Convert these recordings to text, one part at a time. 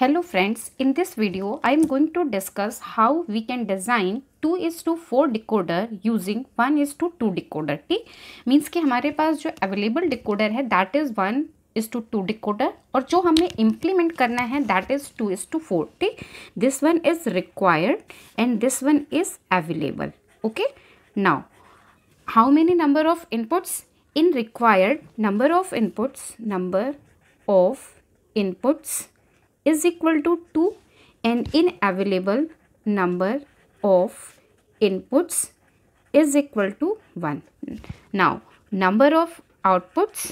Hello friends in this video I am going to discuss how we can design two is to four decoder using one is to two decoder ठीक means कि हमारे पास जो available decoder है that is one is to two decoder और जो हमें implement करना है that is two is to four ठीक this one is required and this one is available okay now how many number of inputs in required number of inputs number of inputs is equal to 2 and in available number of inputs is equal to 1 now number of outputs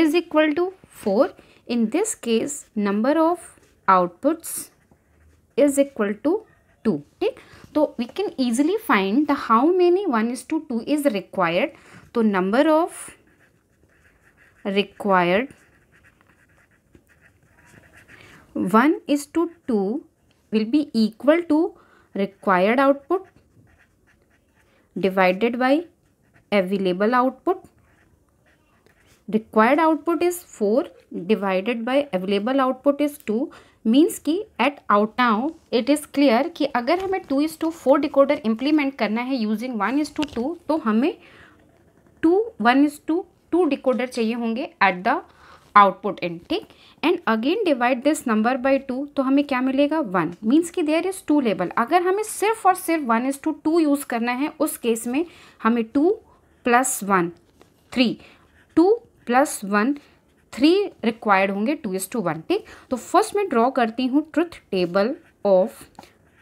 is equal to 4 in this case number of outputs is equal to 2 okay? so we can easily find the how many 1 is to 2 is required so number of required one is to two will be equal to required output divided by available output required output is four divided by available output is two means की eight out now it is clear कि अगर हमें two is to four decoder implement करना है using one is to two तो हमें two one is to two decoder चाहिए होंगे एट द आउटपुट इन ठीक and again divide this number by two तो हमें क्या मिलेगा वन मीन्स कि देयर इज़ टू लेबल अगर हमें सिर्फ और सिर्फ one is to two use करना है उस केस में हमें two plus one three two plus one three required होंगे टू इज़ टू वन ठीक तो फर्स्ट मैं ड्रॉ करती हूँ truth table of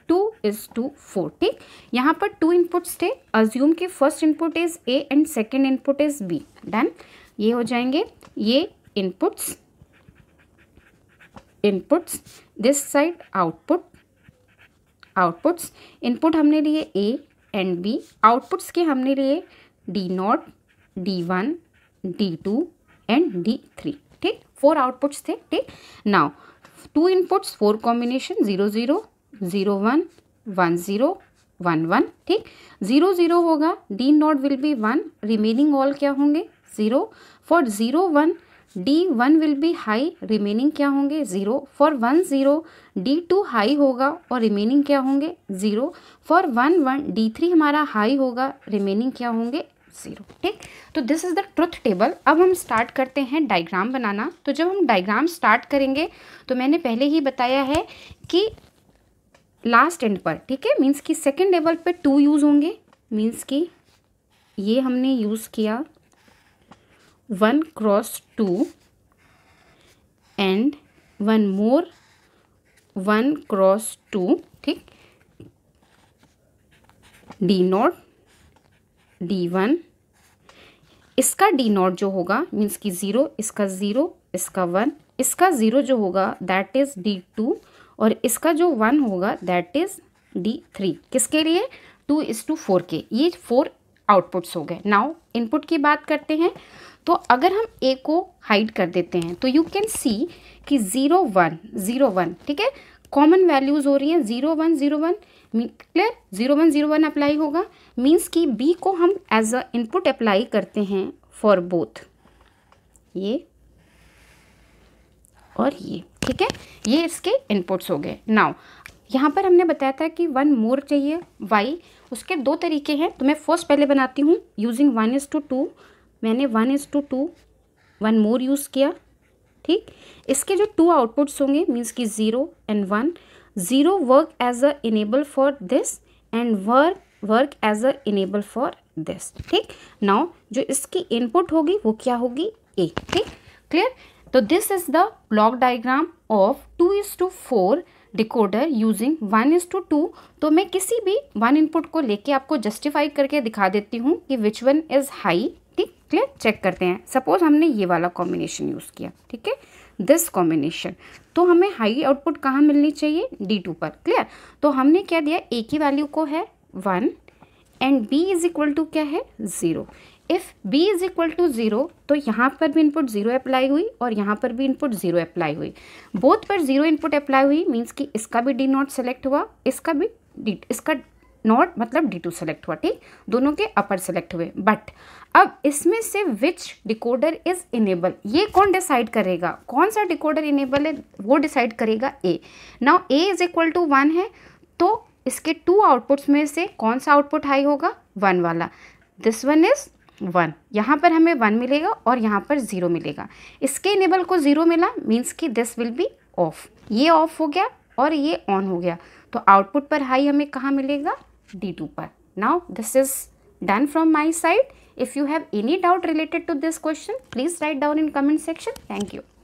two is to four ठीक यहाँ पर टू इनपुट्स थे अज्यूम के first input is a and second input is B done ये हो जाएंगे ये inputs inputs this side output outputs input हमने लिए a एंड बी आउटपुट्स के हमने लिए D naught D one D two and D three ठीक फोर आउटपुट्स थे ठीक now two inputs four combination zero zero zero one one zero one one ठीक zero zero होगा D naught will be one remaining all क्या होंगे zero for zero one D one will be high remaining क्या होंगे zero for one zero D two high होगा और remaining क्या होंगे zero for one one D three हमारा high होगा रिमेनिंग क्या होंगे ज़ीरो ठीक तो this is the truth table अब हम स्टार्ट करते हैं डायग्राम बनाना तो जब हम डायग्राम स्टार्ट करेंगे तो मैंने पहले ही बताया है कि लास्ट एंड पर ठीक है मीन्स कि सेकेंड लेवल पे टू यूज़ होंगे मीन्स कि ये हमने यूज़ किया one cross two and one more one cross two ठीक डी नॉट डी वन इसका डी नॉट जो होगा मीन्स की ज़ीरो इसका ज़ीरो इसका वन इसका ज़ीरो जो होगा दैट इज़ डी टू और इसका जो वन होगा दैट इज़ डी थ्री किसके लिए टू इज़ टू फोर के ये फोर आउटपुट्स हो गए नाउ इनपुट की बात करते हैं तो अगर हम ए को हाइड कर देते हैं तो यू कैन सी कि ज़ीरो वन ज़ीरो वन ठीक है कॉमन वैल्यूज़ हो रही हैं zero one zero one clear zero one zero one apply होगा मीन्स कि बी को हम एज अ इनपुट अप्लाई करते हैं फॉर बोथ ये और ये ठीक है ये इसके इनपुट्स हो गए नाउ यहाँ पर हमने बताया था कि वन मोर चाहिए वाई उसके दो तरीके हैं तो मैं फर्स्ट पहले बनाती हूँ using one is to two मैंने one is to two one more use किया ठीक इसके जो टू आउटपुट्स होंगे मीन्स कि zero and one zero work as a enable for this and work work as a enable for this ठीक now जो इसकी इनपुट होगी वो क्या होगी ए ठीक क्लियर तो this is the block diagram of two is to four decoder using one is to two तो मैं किसी भी वन इनपुट को लेके आपको जस्टिफाई करके दिखा देती हूँ कि विच वन इज़ हाई ठीक क्लियर चेक करते हैं सपोज हमने ये वाला कॉम्बिनेशन यूज़ किया ठीक है दिस कॉम्बिनेशन तो हमें हाई आउटपुट कहाँ मिलनी चाहिए डी टू पर क्लियर तो हमने क्या दिया ए की वैल्यू को है one and B is equal to क्या है zero if B is equal to zero तो यहाँ पर भी इनपुट ज़ीरो अप्लाई हुई और यहाँ पर भी इनपुट ज़ीरो अप्लाई हुई बोथ पर ज़ीरो इनपुट अप्लाई हुई मीन्स कि इसका भी डी नॉट सेलेक्ट हुआ इसका भी डी इसका नॉट मतलब डी टू सेलेक्ट हुआ ठीक दोनों के अपर सेलेक्ट हुए बट अब इसमें से विच डिकोडर इज इनेबल ये कौन डिसाइड करेगा कौन सा डिकोडर इनेबल है वो डिसाइड करेगा A now A is equal to one है तो इसके टू आउटपुट्स में से कौन सा आउटपुट हाई होगा वन वाला दिस वन इज़ वन यहाँ पर हमें वन मिलेगा और यहाँ पर ज़ीरो मिलेगा इसके इनेबल को ज़ीरो मिला मीन्स कि दिस विल बी ऑफ ये ऑफ हो गया और ये ऑन हो गया तो आउटपुट पर हाई हमें कहाँ मिलेगा डी टू पर now this is done from my side if you have any doubt related to this question please write down in comment section thank you